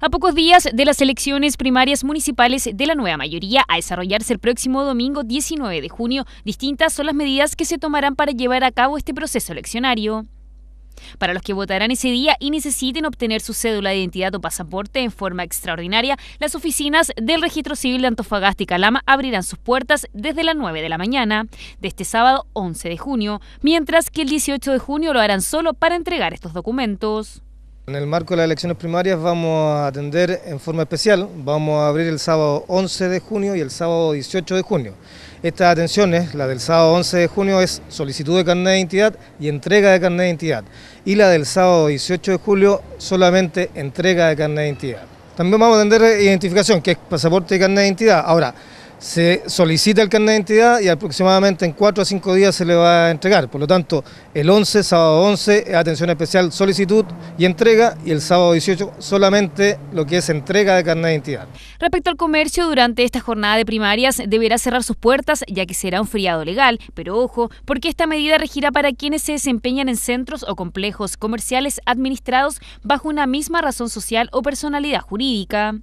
A pocos días de las elecciones primarias municipales de la nueva mayoría a desarrollarse el próximo domingo 19 de junio, distintas son las medidas que se tomarán para llevar a cabo este proceso eleccionario. Para los que votarán ese día y necesiten obtener su cédula de identidad o pasaporte en forma extraordinaria, las oficinas del Registro Civil de Antofagasta y Calama abrirán sus puertas desde las 9 de la mañana de este sábado 11 de junio, mientras que el 18 de junio lo harán solo para entregar estos documentos. En el marco de las elecciones primarias vamos a atender en forma especial, vamos a abrir el sábado 11 de junio y el sábado 18 de junio. Estas atenciones, la del sábado 11 de junio es solicitud de carnet de identidad y entrega de carnet de identidad y la del sábado 18 de julio solamente entrega de carnet de identidad. También vamos a atender identificación, que es pasaporte y carnet de identidad. Ahora, se solicita el carnet de identidad y aproximadamente en 4 a 5 días se le va a entregar. Por lo tanto, el 11, sábado 11, atención especial, solicitud y entrega, y el sábado 18 solamente lo que es entrega de carnet de identidad. Respecto al comercio, durante esta jornada de primarias deberá cerrar sus puertas ya que será un friado legal, pero ojo, porque esta medida regirá para quienes se desempeñan en centros o complejos comerciales administrados bajo una misma razón social o personalidad jurídica.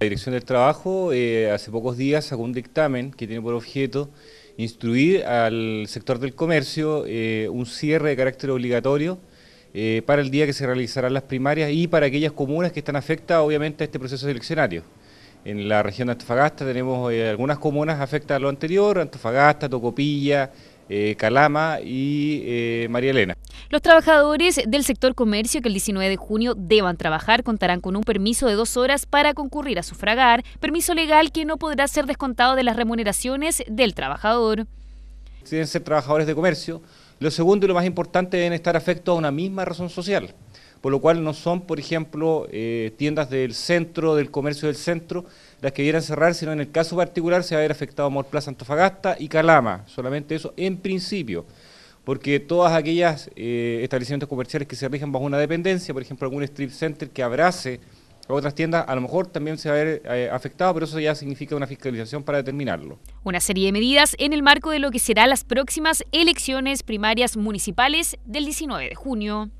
La Dirección del Trabajo eh, hace pocos días sacó un dictamen que tiene por objeto instruir al sector del comercio eh, un cierre de carácter obligatorio eh, para el día que se realizarán las primarias y para aquellas comunas que están afectadas obviamente a este proceso seleccionario. En la región de Antofagasta tenemos algunas comunas afectadas a lo anterior, Antofagasta, Tocopilla, eh, Calama y eh, María Elena. Los trabajadores del sector comercio que el 19 de junio deban trabajar contarán con un permiso de dos horas para concurrir a sufragar, permiso legal que no podrá ser descontado de las remuneraciones del trabajador. Deben ser trabajadores de comercio. Lo segundo y lo más importante deben estar afectos a una misma razón social por lo cual no son, por ejemplo, eh, tiendas del centro, del comercio del centro, las que vieran cerrar, sino en el caso particular se va a haber afectado Mall Plaza Antofagasta y Calama, solamente eso en principio, porque todas aquellas eh, establecimientos comerciales que se rigen bajo una dependencia, por ejemplo, algún strip center que abrace a otras tiendas, a lo mejor también se va a haber eh, afectado, pero eso ya significa una fiscalización para determinarlo. Una serie de medidas en el marco de lo que serán las próximas elecciones primarias municipales del 19 de junio.